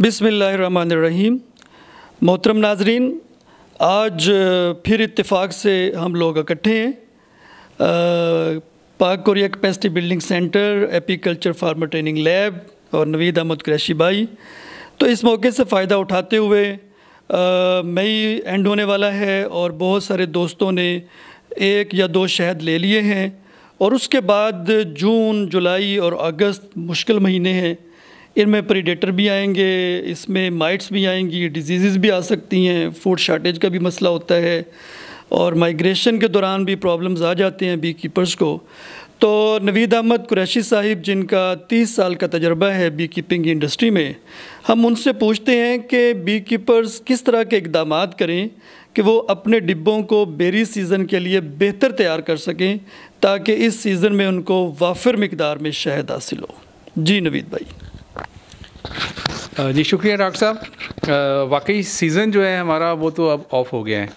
बिसमीम मोहतरम नाजरीन आज फिर इत्तेफाक से हम लोग इकट्ठे हैं Pak Korea capacity building centre apiculture farmer training lab और नवीद अहमद क्रैशी भाई तो इस मौके से फ़ायदा उठाते हुए मई एंड होने वाला है और बहुत सारे दोस्तों ने एक या दो शहद ले लिए हैं और उसके बाद जून जुलाई और अगस्त मुश्किल महीने हैं इनमें प्रीडेटर भी आएंगे इसमें माइट्स भी आएंगी डिजीज़ भी आ सकती हैं फूड शार्टेज का भी मसला होता है और माइग्रेशन के दौरान भी प्रॉब्लम्स आ जाते हैं बी कीपर्स को तो नवीद अहमद कुरैशी साहिब जिनका 30 साल का तजर्बा है बी कीपिंग इंडस्ट्री में हम उनसे पूछते हैं कि बी कीपर्स किस तरह के इकदाम करें कि वो अपने डिब्बों को बेरी सीज़न के लिए बेहतर तैयार कर सकें ताकि इस सीज़न में उनको वाफिर मकदार में शहद हासिल हो जी नवीद भाई जी शुक्रिया डॉक्टर साहब वाकई सीज़न जो है हमारा वो तो अब ऑफ हो गया है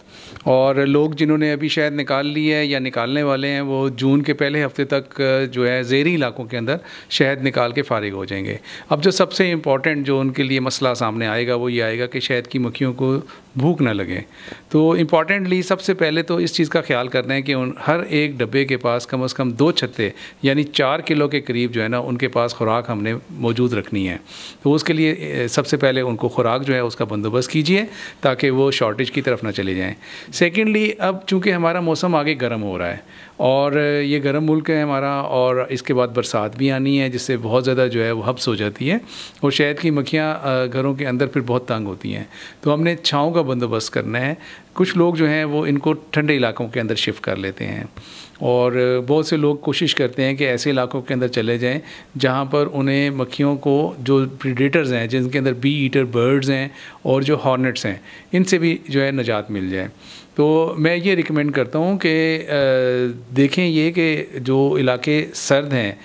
और लोग जिन्होंने अभी शायद निकाल ली है या निकालने वाले हैं वो जून के पहले हफ्ते तक जो है जेरी इलाकों के अंदर शहद निकाल के फारिग हो जाएंगे अब जो सबसे इम्पॉर्टेंट जो उनके लिए मसला सामने आएगा वो ये आएगा कि शहद की मक्खियों को भूख ना लगे तो इम्पॉर्टेंटली सबसे पहले तो इस चीज़ का ख्याल करना है कि उन हर एक डब्बे के पास कम अज़ कम दो छत्ते यानी चार किलो के करीब जो है ना उनके पास खुराक हमने मौजूद रखनी है तो उसके लिए सबसे पहले उनको खुराक जो है उसका बंदोबस्त कीजिए ताकि वो शॉर्टेज की तरफ ना चले जाएँ सेकेंडली अब चूँकि हमारा मौसम आगे गर्म हो रहा है और ये गर्म मुल्क है हमारा और इसके बाद बरसात भी आनी है जिससे बहुत ज़्यादा जो है वो हब्स हो जाती है और शहद की मक्खियाँ घरों के अंदर फिर बहुत तंग होती हैं तो हमने छाँव का बंदोबस्त करना है कुछ लोग जो हैं वो इनको ठंडे इलाकों के अंदर शिफ्ट कर लेते हैं और बहुत से लोग कोशिश करते हैं कि ऐसे इलाकों के अंदर चले जाएं जहां पर उन्हें मक्खियों को जो प्रीडेटर्स हैं जिनके अंदर बी ईटर बर्ड्स हैं और जो हॉर्नेट्स हैं इनसे भी जो है निजात मिल जाए तो मैं ये रिकमेंड करता हूँ कि देखें ये कि जो इलाके सर्द हैं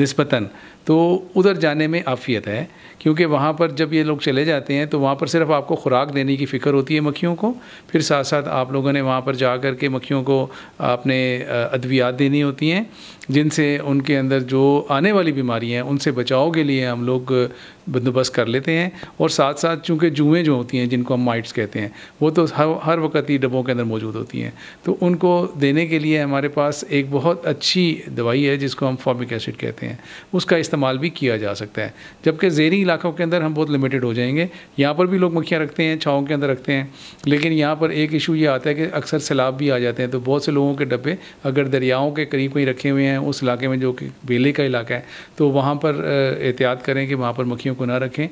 नस्बता तो उधर जाने में आफियत है क्योंकि वहाँ पर जब ये लोग चले जाते हैं तो वहाँ पर सिर्फ आपको खुराक देने की फ़िक्र होती है मक्खियों को फिर साथ साथ आप लोगों ने वहाँ पर जा कर के मक्खियों को आपने अद्वियात देनी होती हैं जिनसे उनके अंदर जो आने वाली बीमारियाँ हैं उनसे बचाव के लिए हम लोग बंदोबस्त कर लेते हैं और साथ साथ चूँकि जुएँ जो होती हैं जिनको हम माइट्स कहते हैं वो तो हर हर वक्त ही डब्बों के अंदर मौजूद होती हैं तो उनको देने के लिए हमारे पास एक बहुत अच्छी दवाई है जिसको हम फॉर्मिक एसिड कहते हैं उसका इस्तेमाल भी किया जा सकता है जबकि जेरी इलाकों के अंदर हम बहुत लिमिटेड हो जाएंगे यहाँ पर भी लोग मक्खियाँ रखते हैं छाँव के अंदर रखते हैं लेकिन यहाँ पर एक इशू ये आता है कि अक्सर सैलाब भी आ जाते हैं तो बहुत से लोगों के डब्बे अगर दरियाओं के करीब कहीं रखे हुए हैं उस इलाके में जो कि बेले का इलाका है तो वहाँ पर एहतियात करें कि वहाँ पर मक्खियों को ना रखें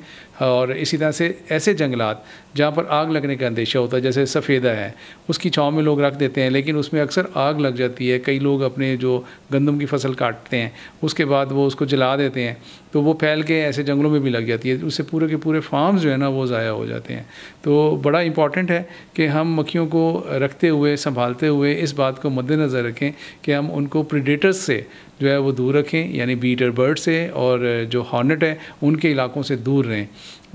और इसी तरह से ऐसे जंगलात जहाँ पर आग लगने का अंदेशा होता है जैसे सफ़ेदा है उसकी छाँव में लोग रख देते हैं लेकिन उसमें अक्सर आग लग जाती है कई लोग अपने जो गंदम की फसल काटते हैं उसके बाद वो उसको जला देते हैं तो वो फैल के ऐसे जंगलों में भी लग जाती है उससे पूरे के पूरे फार्म जो है ना वो ज़ाया हो जाते हैं तो बड़ा इंपॉर्टेंट है कि हम मक्खियों को रखते हुए संभालते हुए इस बात को मद्देनज़र रखें कि हम उनको प्रिडेटर्स से जो है वो दूर रखें यानी बीटर बर्ड से और जो हॉर्नेट है उनके इलाकों से दूर रहें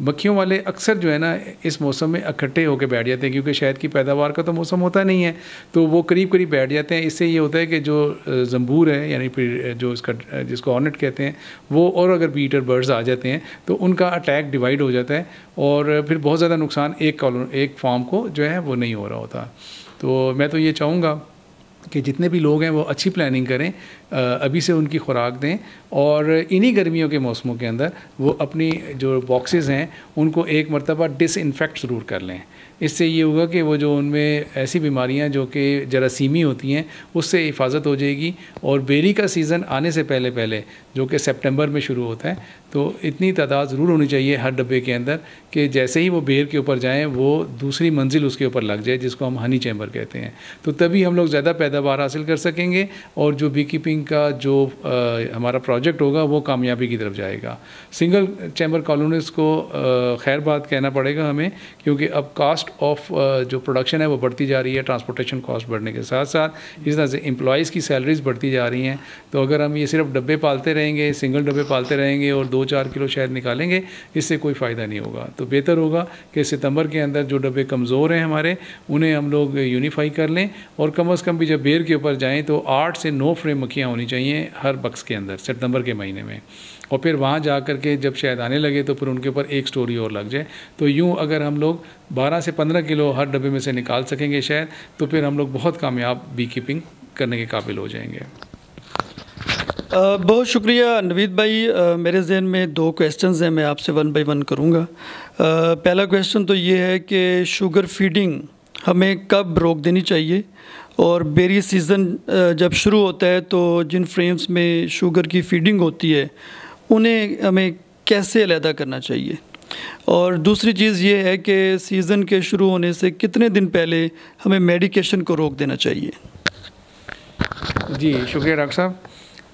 मक्खियों वाले अक्सर जो है ना इस मौसम में इकट्ठे होकर बैठ जाते हैं क्योंकि शहद की पैदावार का तो मौसम होता नहीं है तो वो करीब करीब बैठ जाते हैं इससे ये होता है कि जो जंबूर है यानी फिर जो इसका जिसको ऑनट कहते हैं वो और अगर बीटर बर्ड्स आ जाते हैं तो उनका अटैक डिवाइड हो जाता है और फिर बहुत ज़्यादा नुकसान एक कॉलो एक फार्म को जो है वो नहीं हो रहा होता तो मैं तो ये चाहूँगा कि जितने भी लोग हैं वो अच्छी प्लानिंग करें अभी से उनकी खुराक दें और इन्हीं गर्मियों के मौसमों के अंदर वो अपनी जो बॉक्सेस हैं उनको एक मरतबा डिसइनफेक्ट ज़रूर कर लें इससे ये होगा कि वो जो उनमें ऐसी बीमारियां जो कि जरासीमी होती हैं उससे हिफाजत हो जाएगी और बेरी का सीज़न आने से पहले पहले जो कि सितंबर में शुरू होता है तो इतनी तादाद ज़रूर होनी चाहिए हर डब्बे के अंदर कि जैसे ही वो बेर के ऊपर जाएँ वो दूसरी मंजिल उसके ऊपर लग जाए जिसको हम हनी चैम्बर कहते हैं तो तभी हम लोग ज़्यादा पैदावार हासिल कर सकेंगे और जो बी कीपिंग इंजीनियरिंग का जो आ, हमारा प्रोजेक्ट होगा वो कामयाबी की तरफ जाएगा सिंगल चैम्बर कॉलोनिस को खैर बात कहना पड़ेगा हमें क्योंकि अब कास्ट ऑफ जो प्रोडक्शन है वो बढ़ती जा रही है ट्रांसपोर्टेशन कॉस्ट बढ़ने के साथ साथ इस तरह से इम्प्लॉज़ की सैलरीज बढ़ती जा रही हैं तो अगर हम ये सिर्फ डब्बे पालते रहेंगे सिंगल डब्बे पालते रहेंगे और दो चार किलो शायद निकालेंगे इससे कोई फ़ायदा नहीं होगा तो बेहतर होगा कि सितंबर के अंदर जो डब्बे कमज़ोर हैं हमारे उन्हें हम लोग यूनिफाई कर लें और कम अज़ कम भी जब बेर के ऊपर जाएँ तो आठ से नौ फ्रेम मक्खियाँ छुट्टियाँ होनी चाहिए हर बक्स के अंदर सितंबर के महीने में और फिर वहाँ जा कर के जब शायद आने लगे तो फिर उनके ऊपर एक स्टोरी और लग जाए तो यूँ अगर हम लोग 12 से 15 किलो हर डब्बे में से निकाल सकेंगे शायद तो फिर हम लोग बहुत कामयाब बी कीपिंग करने के काबिल हो जाएंगे बहुत शुक्रिया नवीद भाई मेरे जहन में दो क्वेश्चंस हैं मैं आपसे वन बाई वन करूँगा पहला क्वेश्चन तो ये है कि शुगर फीडिंग हमें कब रोक देनी चाहिए और बेरी सीज़न जब शुरू होता है तो जिन फ्रेम्स में शुगर की फीडिंग होती है उन्हें हमें कैसे अलहदा करना चाहिए और दूसरी चीज़ ये है कि सीज़न के शुरू होने से कितने दिन पहले हमें मेडिकेशन को रोक देना चाहिए जी शुक्रिया डॉक्टर साहब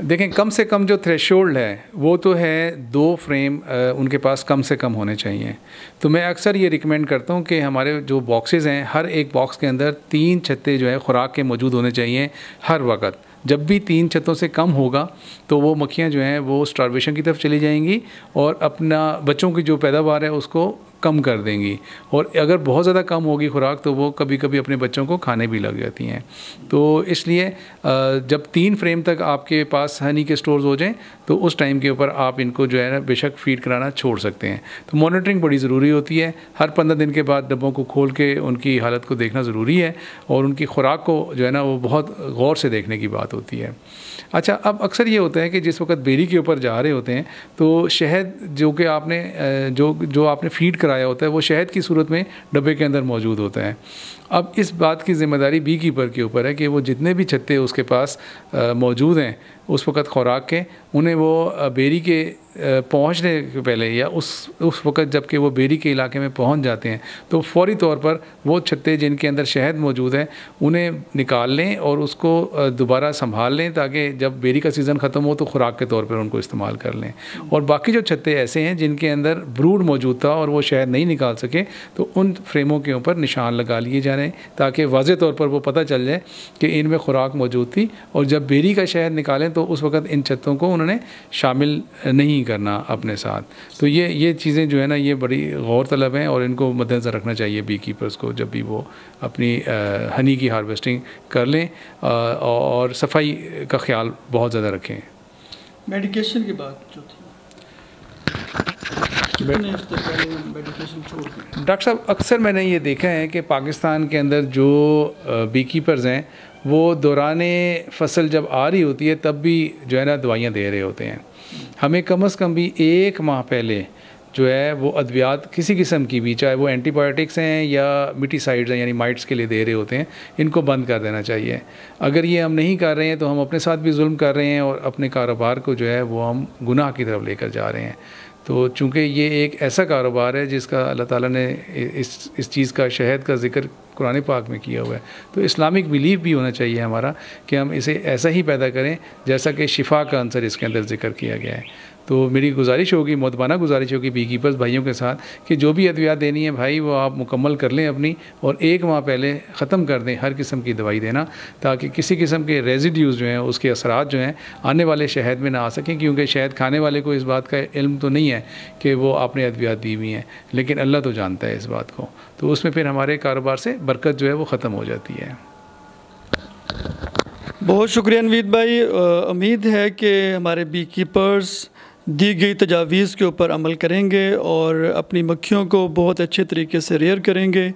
देखें कम से कम जो थ्रेशोल्ड है वो तो है दो फ्रेम उनके पास कम से कम होने चाहिए तो मैं अक्सर ये रिकमेंड करता हूँ कि हमारे जो बॉक्सेस हैं हर एक बॉक्स के अंदर तीन छत्ते जो है ख़ुराक के मौजूद होने चाहिए हर वक्त जब भी तीन छतों से कम होगा तो वो मक्खियाँ जो हैं वो स्टारवेशन की तरफ चली जाएंगी और अपना बच्चों की जो पैदावार है उसको कम कर देंगी और अगर बहुत ज़्यादा कम होगी खुराक तो वो कभी कभी अपने बच्चों को खाने भी लग जाती हैं तो इसलिए जब तीन फ्रेम तक आपके पास हनी के स्टोर्स हो जाएं तो उस टाइम के ऊपर आप इनको जो है ना बेशक फीड कराना छोड़ सकते हैं तो मॉनिटरिंग बड़ी ज़रूरी होती है हर पंद्रह दिन के बाद डब्बों को खोल के उनकी हालत को देखना ज़रूरी है और उनकी खुराक को जो है ना वो बहुत गौर से देखने की बात बात होती है अच्छा अब अक्सर ये होता है कि जिस वक्त बेरी के ऊपर जा रहे होते हैं तो शहद जो कि आपने जो जो आपने फीड कराया होता है वो शहद की सूरत में डब्बे के अंदर मौजूद होता है अब इस बात की ज़िम्मेदारी बी कीपर के ऊपर है कि वो जितने भी छत्ते उसके पास मौजूद हैं उस वक़्त खुराक के उन्हें वो बेरी के पहुंचने के पहले या उस उस वक़्त जबकि वो बेरी के इलाके में पहुंच जाते हैं तो फौरी तौर पर वो छत्ते जिनके अंदर शहद मौजूद है उन्हें निकाल लें और उसको दोबारा संभाल लें ताकि जब बेरी का सीज़न ख़त्म हो तो खुराक के तौर पर उनको इस्तेमाल कर लें और बाकी जो छत्ते ऐसे हैं जिनके अंदर ब्रूड मौजूद था और वो शहद नहीं निकाल सके तो उन फ्रेमों के ऊपर निशान लगा लिए जा रहे हैं ताकि वाज तौर पर वो पता चल जाए कि इनमें खुराक मौजूद थी और जब बेरी का शहद निकालें तो उस वक्त इन छतों को उन्होंने शामिल नहीं करना अपने साथ तो ये ये चीज़ें जो है ना ये बड़ी गौर तलब हैं और इनको मद्देनज़र रखना चाहिए बी कीपर्स को जब भी वो अपनी हनी की हारवेस्टिंग कर लें और सफाई का ख्याल बहुत ज़्यादा रखें मेडिकेशन की बात जो थी डॉक्टर साहब अक्सर मैंने ये देखा है कि पाकिस्तान के अंदर जो बी कीपर्स हैं वो दौरान फसल जब आ रही होती है तब भी जो है ना दवाइयाँ दे रहे होते हैं हमें कम अज़ कम भी एक माह पहले जो है वो अद्वियात किसी किस्म की भी चाहे वो एंटीबायोटिक्स हैं या मिटीसाइड्स हैं यानी माइट्स के लिए दे रहे होते हैं इनको बंद कर देना चाहिए अगर ये हम नहीं कर रहे हैं तो हम अपने साथ भी जुल्म कर रहे हैं और अपने कारोबार को जो है वो हम गुनाह की तरफ लेकर जा रहे हैं तो चूँकि ये एक ऐसा कारोबार है जिसका अल्लाह ताला ने इस इस चीज़ का शहद का जिक्र कुरान पाक में किया हुआ है तो इस्लामिक बिलीव भी होना चाहिए हमारा कि हम इसे ऐसा ही पैदा करें जैसा कि शिफा का आंसर इसके अंदर जिक्र किया गया है तो मेरी गुजारिश होगी मतबाना गुजारिश होगी बी कीपर्स भाइयों के साथ कि जो भी अद्वियात देनी है भाई वो आप मुकम्मल कर लें अपनी और एक माह पहले ख़त्म कर दें हर किस्म की दवाई देना ताकि किसी किस्म के रेजिड्यूज़ जो हैं उसके असरात जो हैं आने वाले शहद में ना आ सकें क्योंकि शहद खाने वाले को इस बात का इल्म तो नहीं है कि वो आपने अद्वियात दी हुई हैं लेकिन अल्लाह तो जानता है इस बात को तो उसमें फिर हमारे कारोबार से बरकत जो है वो ख़त्म हो जाती है बहुत शुक्रिया नवीद भाई उम्मीद है कि हमारे बी कीपर्स दी गई तजावीज़ के ऊपर अमल करेंगे और अपनी मक्खियों को बहुत अच्छे तरीके से रेयर करेंगे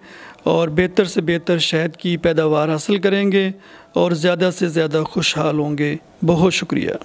और बेहतर से बेहतर शहद की पैदावार हासिल करेंगे और ज़्यादा से ज़्यादा खुशहाल होंगे बहुत शुक्रिया